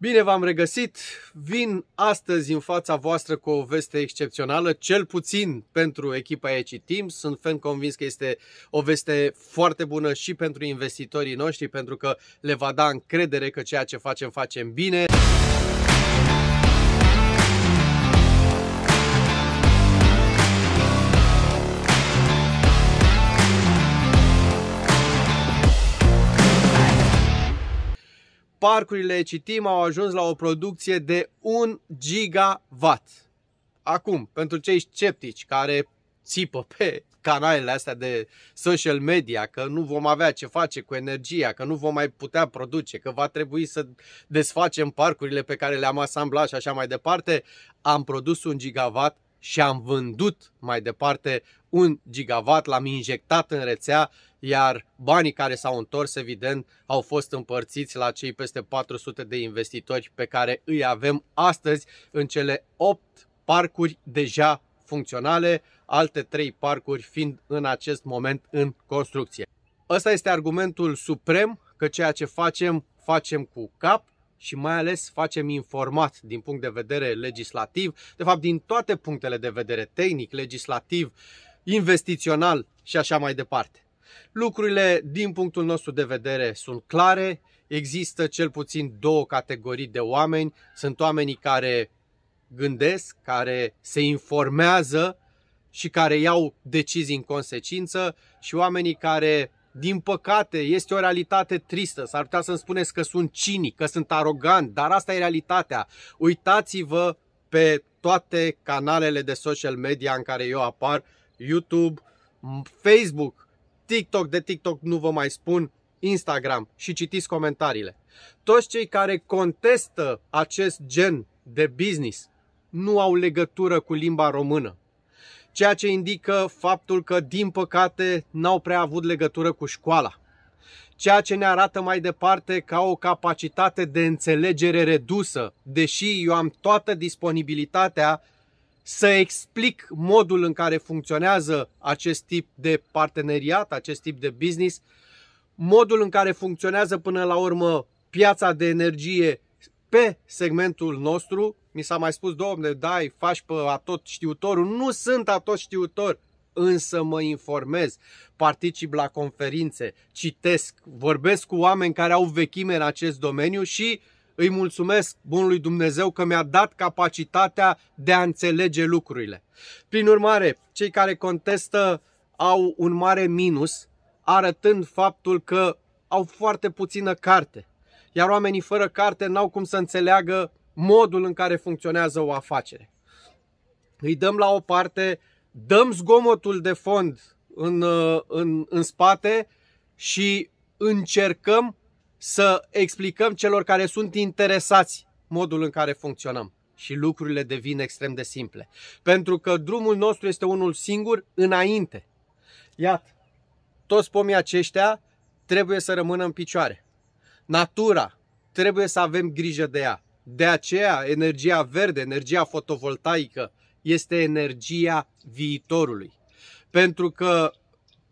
Bine v-am regăsit! Vin astăzi în fața voastră cu o veste excepțională, cel puțin pentru echipa EC Team. Sunt fan convins că este o veste foarte bună și pentru investitorii noștri, pentru că le va da încredere că ceea ce facem, facem bine. parcurile citim au ajuns la o producție de 1 gigawatt. Acum, pentru cei sceptici care țipă pe canalele astea de social media, că nu vom avea ce face cu energia, că nu vom mai putea produce, că va trebui să desfacem parcurile pe care le-am asamblat și așa mai departe, am produs un gigawatt și am vândut mai departe un gigawatt, l-am injectat în rețea, iar banii care s-au întors, evident, au fost împărțiți la cei peste 400 de investitori pe care îi avem astăzi în cele 8 parcuri deja funcționale, alte 3 parcuri fiind în acest moment în construcție. Ăsta este argumentul suprem că ceea ce facem, facem cu cap și mai ales facem informat din punct de vedere legislativ, de fapt din toate punctele de vedere tehnic, legislativ, investițional și așa mai departe. Lucrurile din punctul nostru de vedere sunt clare, există cel puțin două categorii de oameni, sunt oamenii care gândesc, care se informează și care iau decizii în consecință și oamenii care din păcate, este o realitate tristă. S-ar putea să-mi spuneți că sunt cinic, că sunt arogant, dar asta e realitatea. Uitați-vă pe toate canalele de social media în care eu apar, YouTube, Facebook, TikTok, de TikTok nu vă mai spun, Instagram și citiți comentariile. Toți cei care contestă acest gen de business nu au legătură cu limba română ceea ce indică faptul că, din păcate, n-au prea avut legătură cu școala. Ceea ce ne arată mai departe ca o capacitate de înțelegere redusă, deși eu am toată disponibilitatea să explic modul în care funcționează acest tip de parteneriat, acest tip de business, modul în care funcționează până la urmă piața de energie pe segmentul nostru, mi s-a mai spus, domne, dai, faci pe atot știutorul. Nu sunt atot știutor, însă mă informez, particip la conferințe, citesc, vorbesc cu oameni care au vechime în acest domeniu și îi mulțumesc bunului Dumnezeu că mi-a dat capacitatea de a înțelege lucrurile. Prin urmare, cei care contestă au un mare minus, arătând faptul că au foarte puțină carte. Iar oamenii fără carte n-au cum să înțeleagă modul în care funcționează o afacere. Îi dăm la o parte, dăm zgomotul de fond în, uh, în, în spate și încercăm să explicăm celor care sunt interesați modul în care funcționăm și lucrurile devin extrem de simple. Pentru că drumul nostru este unul singur înainte. Iată, toți pomii aceștia trebuie să rămână în picioare. Natura trebuie să avem grijă de ea. De aceea, energia verde, energia fotovoltaică este energia viitorului. Pentru că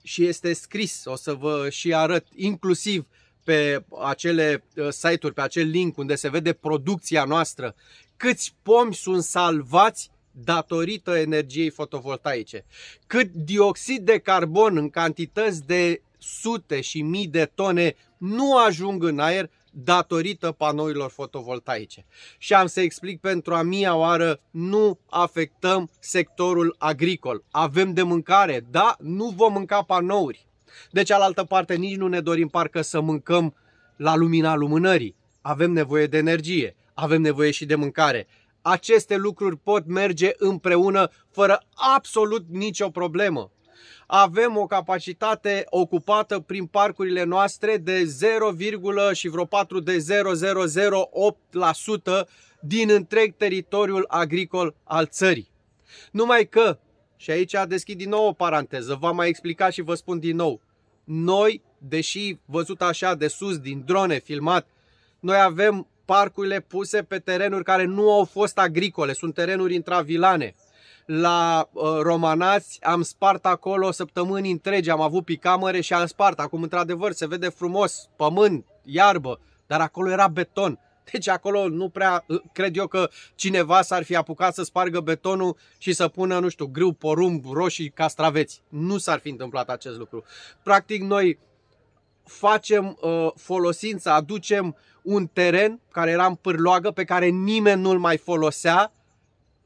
și este scris, o să vă și arăt, inclusiv pe acele uh, site-uri, pe acel link unde se vede producția noastră, câți pomi sunt salvați datorită energiei fotovoltaice, cât dioxid de carbon în cantități de sute și mii de tone nu ajung în aer datorită panourilor fotovoltaice. Și am să explic pentru a mia oară, nu afectăm sectorul agricol. Avem de mâncare, da, nu vom mânca panouri. De cealaltă parte, nici nu ne dorim parcă să mâncăm la lumina lumânării. Avem nevoie de energie, avem nevoie și de mâncare. Aceste lucruri pot merge împreună fără absolut nicio problemă avem o capacitate ocupată prin parcurile noastre de 0, și vreo 4 de 0,008% din întreg teritoriul agricol al țării. Numai că, și aici deschid din nou o paranteză, v-am mai explicat și vă spun din nou, noi, deși văzut așa de sus, din drone filmat, noi avem parcurile puse pe terenuri care nu au fost agricole, sunt terenuri intravilane la uh, Romanați, am spart acolo săptămâni întregi, am avut picamere și am spart. Acum, într-adevăr, se vede frumos, pământ, iarbă, dar acolo era beton. Deci acolo nu prea uh, cred eu că cineva s-ar fi apucat să spargă betonul și să pună, nu știu, grâu, porumb, roșii, castraveți. Nu s-ar fi întâmplat acest lucru. Practic noi facem uh, folosință, aducem un teren care era în pârloagă, pe care nimeni nu-l mai folosea,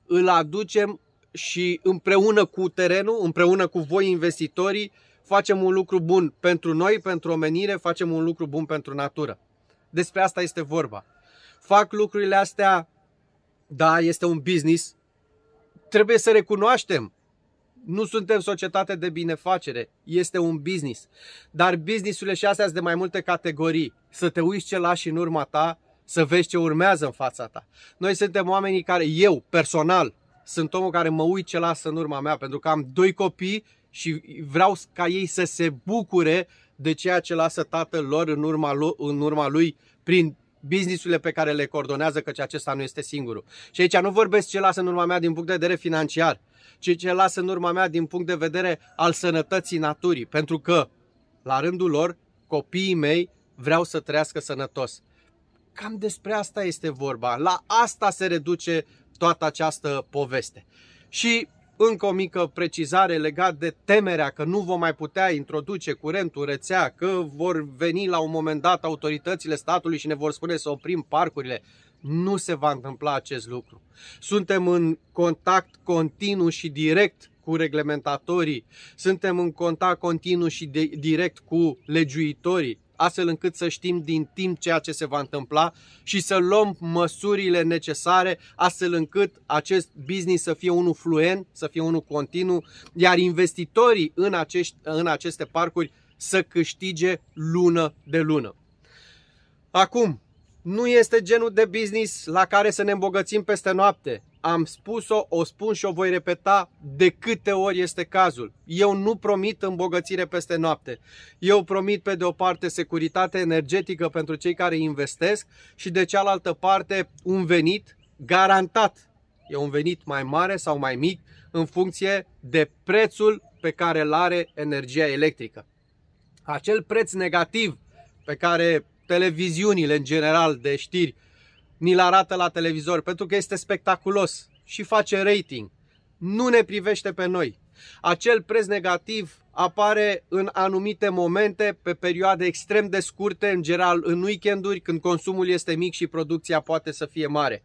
îl aducem și împreună cu terenul, împreună cu voi investitorii, facem un lucru bun pentru noi, pentru omenire, facem un lucru bun pentru natură. Despre asta este vorba. Fac lucrurile astea, da, este un business, trebuie să recunoaștem. Nu suntem societate de binefacere, este un business. Dar businessurile și astea sunt de mai multe categorii. Să te uiți ce lași în urma ta, să vezi ce urmează în fața ta. Noi suntem oamenii care, eu personal, sunt omul care mă uit ce lasă în urma mea, pentru că am doi copii și vreau ca ei să se bucure de ceea ce lasă tatăl lor în urma lui, în urma lui prin businessurile pe care le coordonează, căci acesta nu este singurul. Și aici nu vorbesc ce lasă în urma mea din punct de vedere financiar, ci ce lasă în urma mea din punct de vedere al sănătății naturii, pentru că, la rândul lor, copiii mei vreau să trăiască sănătos. Cam despre asta este vorba. La asta se reduce toată această poveste. Și încă o mică precizare legat de temerea că nu vom mai putea introduce curentul, rețea, că vor veni la un moment dat autoritățile statului și ne vor spune să oprim parcurile. Nu se va întâmpla acest lucru. Suntem în contact continuu și direct cu reglementatorii, suntem în contact continuu și de, direct cu legiuitorii, astfel încât să știm din timp ceea ce se va întâmpla și să luăm măsurile necesare, astfel încât acest business să fie unul fluent, să fie unul continuu, iar investitorii în, acești, în aceste parcuri să câștige lună de lună. Acum, nu este genul de business la care să ne îmbogățim peste noapte am spus-o, o spun și o voi repeta de câte ori este cazul. Eu nu promit îmbogățire peste noapte. Eu promit pe de o parte securitate energetică pentru cei care investesc și de cealaltă parte un venit garantat. E un venit mai mare sau mai mic în funcție de prețul pe care îl are energia electrică. Acel preț negativ pe care televiziunile în general de știri ni-l arată la televizor pentru că este spectaculos și face rating. Nu ne privește pe noi. Acel preț negativ apare în anumite momente, pe perioade extrem de scurte, în general în weekenduri, când consumul este mic și producția poate să fie mare.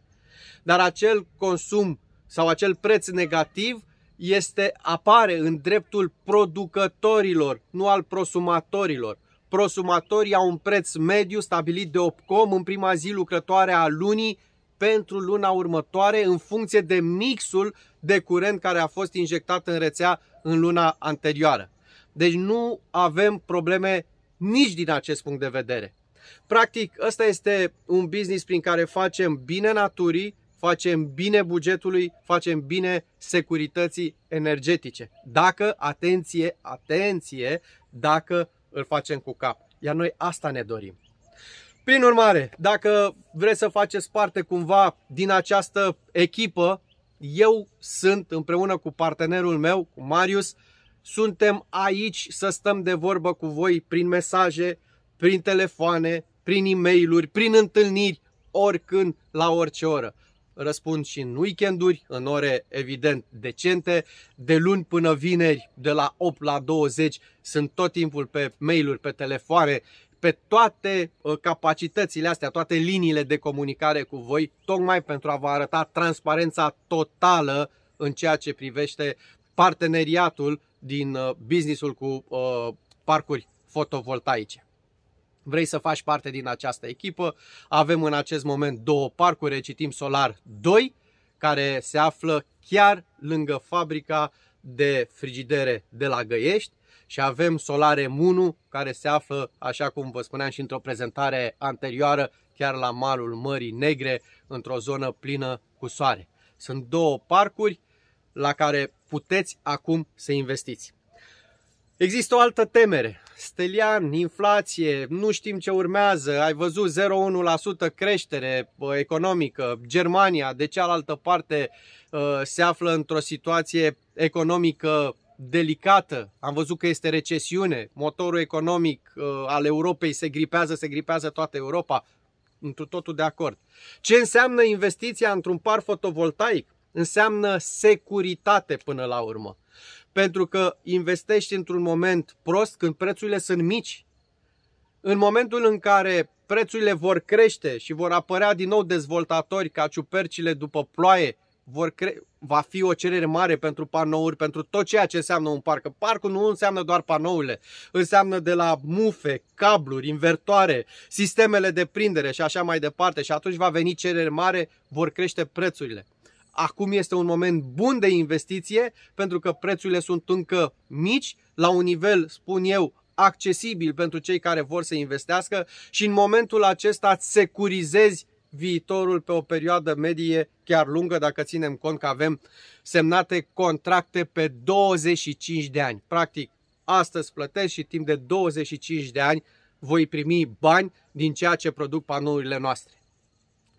Dar acel consum sau acel preț negativ este apare în dreptul producătorilor, nu al prosumatorilor. Prosumatorii au un preț mediu stabilit de Opcom în prima zi lucrătoare a lunii pentru luna următoare în funcție de mixul de curent care a fost injectat în rețea în luna anterioară. Deci nu avem probleme nici din acest punct de vedere. Practic, ăsta este un business prin care facem bine naturii, facem bine bugetului, facem bine securității energetice. Dacă, atenție, atenție, dacă îl facem cu cap. Iar noi asta ne dorim. Prin urmare, dacă vreți să faceți parte cumva din această echipă, eu sunt împreună cu partenerul meu, cu Marius, suntem aici să stăm de vorbă cu voi prin mesaje, prin telefoane, prin e-mail-uri, prin întâlniri, oricând, la orice oră răspund și în weekenduri, în ore evident decente. De luni până vineri, de la 8 la 20, sunt tot timpul pe mail-uri, pe telefoane, pe toate uh, capacitățile astea, toate liniile de comunicare cu voi, tocmai pentru a vă arăta transparența totală în ceea ce privește parteneriatul din uh, businessul cu uh, parcuri fotovoltaice vrei să faci parte din această echipă, avem în acest moment două parcuri, Recitim Solar 2, care se află chiar lângă fabrica de frigidere de la Găiești și avem Solare Munu, care se află, așa cum vă spuneam și într-o prezentare anterioară, chiar la malul Mării Negre, într-o zonă plină cu soare. Sunt două parcuri la care puteți acum să investiți. Există o altă temere stelian, inflație, nu știm ce urmează, ai văzut 0,1% creștere uh, economică, Germania de cealaltă parte uh, se află într-o situație economică delicată, am văzut că este recesiune, motorul economic uh, al Europei se gripează, se gripează toată Europa, într totul de acord. Ce înseamnă investiția într-un par fotovoltaic? Înseamnă securitate până la urmă pentru că investești într-un moment prost când prețurile sunt mici. În momentul în care prețurile vor crește și vor apărea din nou dezvoltatori ca ciupercile după ploaie, vor cre- va fi o cerere mare pentru panouri, pentru tot ceea ce înseamnă un parc. Parcul nu înseamnă doar panourile, înseamnă de la mufe, cabluri, invertoare, sistemele de prindere și așa mai departe. Și atunci va veni cerere mare, vor crește prețurile acum este un moment bun de investiție pentru că prețurile sunt încă mici, la un nivel, spun eu, accesibil pentru cei care vor să investească și în momentul acesta îți securizezi viitorul pe o perioadă medie chiar lungă, dacă ținem cont că avem semnate contracte pe 25 de ani. Practic, astăzi plătești și timp de 25 de ani voi primi bani din ceea ce produc panourile noastre.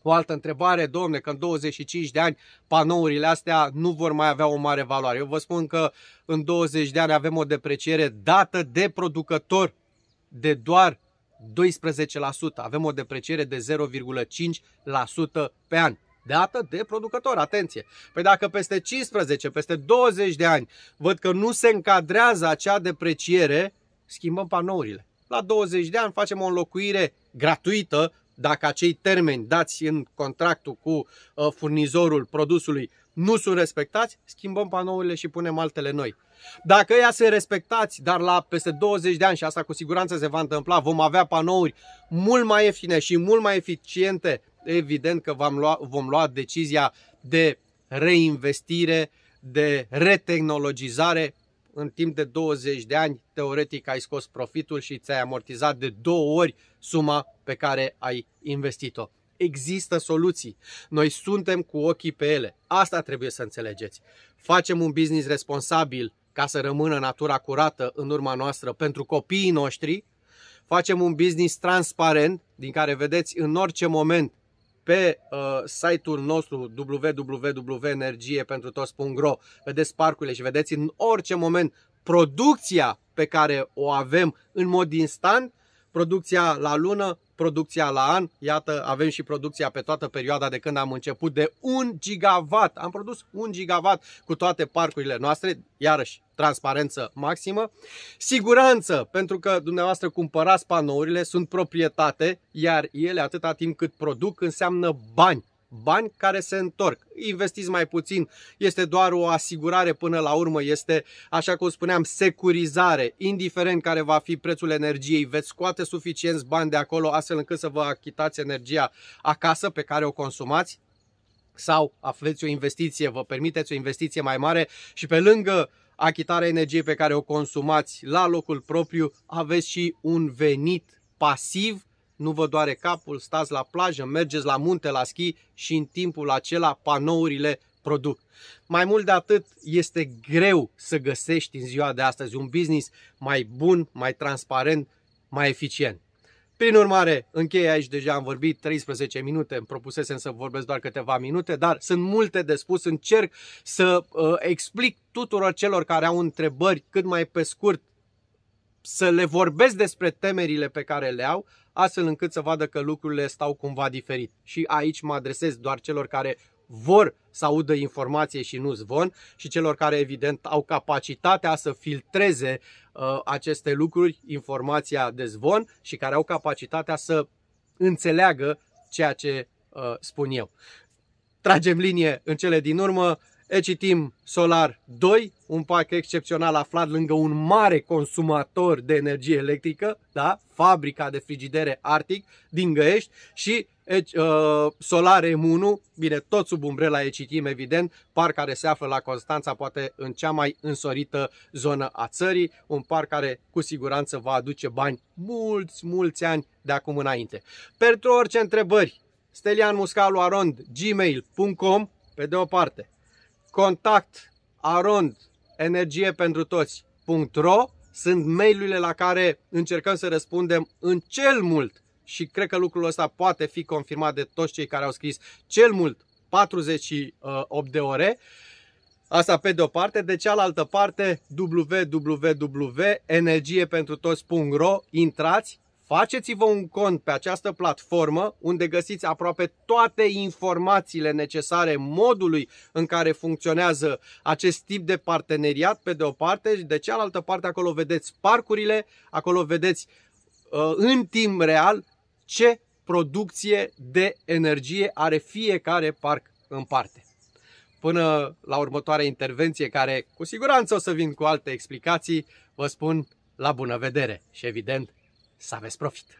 O altă întrebare, domne, că în 25 de ani panourile astea nu vor mai avea o mare valoare. Eu vă spun că în 20 de ani avem o depreciere dată de producător de doar 12%. Avem o depreciere de 0,5% pe an. Dată de producător, atenție. Păi dacă peste 15, peste 20 de ani văd că nu se încadrează acea depreciere, schimbăm panourile. La 20 de ani facem o înlocuire gratuită dacă acei termeni dați în contractul cu uh, furnizorul produsului nu sunt respectați, schimbăm panourile și punem altele noi. Dacă ea sunt respectați, dar la peste 20 de ani, și asta cu siguranță se va întâmpla, vom avea panouri mult mai ieftine și mult mai eficiente, evident că vom lua, vom lua decizia de reinvestire, de retehnologizare în timp de 20 de ani, teoretic ai scos profitul și ți-ai amortizat de două ori suma pe care ai investit-o. Există soluții. Noi suntem cu ochii pe ele. Asta trebuie să înțelegeți. Facem un business responsabil ca să rămână natura curată în urma noastră pentru copiii noștri. Facem un business transparent din care vedeți în orice moment pe uh, site-ul nostru www.energiepentrutoți.ro Vedeți parcurile și vedeți în orice moment producția pe care o avem în mod instant, producția la lună, producția la an. Iată, avem și producția pe toată perioada de când am început de 1 gigawatt. Am produs 1 gigawatt cu toate parcurile noastre, iarăși transparență maximă. Siguranță, pentru că dumneavoastră cumpărați panourile, sunt proprietate, iar ele atâta timp cât produc înseamnă bani bani care se întorc. Investiți mai puțin, este doar o asigurare până la urmă, este, așa cum spuneam, securizare. Indiferent care va fi prețul energiei, veți scoate suficienți bani de acolo astfel încât să vă achitați energia acasă pe care o consumați sau aveți o investiție, vă permiteți o investiție mai mare și pe lângă achitarea energiei pe care o consumați la locul propriu, aveți și un venit pasiv nu vă doare capul, stați la plajă, mergeți la munte, la schi și în timpul acela panourile produc. Mai mult de atât, este greu să găsești în ziua de astăzi un business mai bun, mai transparent, mai eficient. Prin urmare, încheie aici, deja am vorbit 13 minute, îmi propusesem să vorbesc doar câteva minute, dar sunt multe de spus, încerc să uh, explic tuturor celor care au întrebări cât mai pe scurt, să le vorbesc despre temerile pe care le au, astfel încât să vadă că lucrurile stau cumva diferit. Și aici mă adresez doar celor care vor să audă informație și nu zvon și celor care evident au capacitatea să filtreze uh, aceste lucruri, informația de zvon și care au capacitatea să înțeleagă ceea ce uh, spun eu. Tragem linie în cele din urmă, Ecitim Solar 2, un parc excepțional aflat lângă un mare consumator de energie electrică, da? fabrica de frigidere Arctic din Găiești și uh, Solar M1, bine, tot sub umbrela Ecitim, evident, parc care se află la Constanța, poate în cea mai însorită zonă a țării, un parc care cu siguranță va aduce bani mulți, mulți ani de acum înainte. Pentru orice întrebări, stelianmuscaluarond.gmail.com pe de o parte, contact arond energie pentru toți.ro sunt mailurile la care încercăm să răspundem în cel mult și cred că lucrul ăsta poate fi confirmat de toți cei care au scris cel mult 48 uh, de ore. Asta pe de o parte, de cealaltă parte www.energiepentrutoți.ro intrați, Faceți-vă un cont pe această platformă unde găsiți aproape toate informațiile necesare modului în care funcționează acest tip de parteneriat pe de o parte și de cealaltă parte acolo vedeți parcurile, acolo vedeți uh, în timp real ce producție de energie are fiecare parc în parte. Până la următoarea intervenție care cu siguranță o să vin cu alte explicații, vă spun la bună vedere și evident Sabes Profit.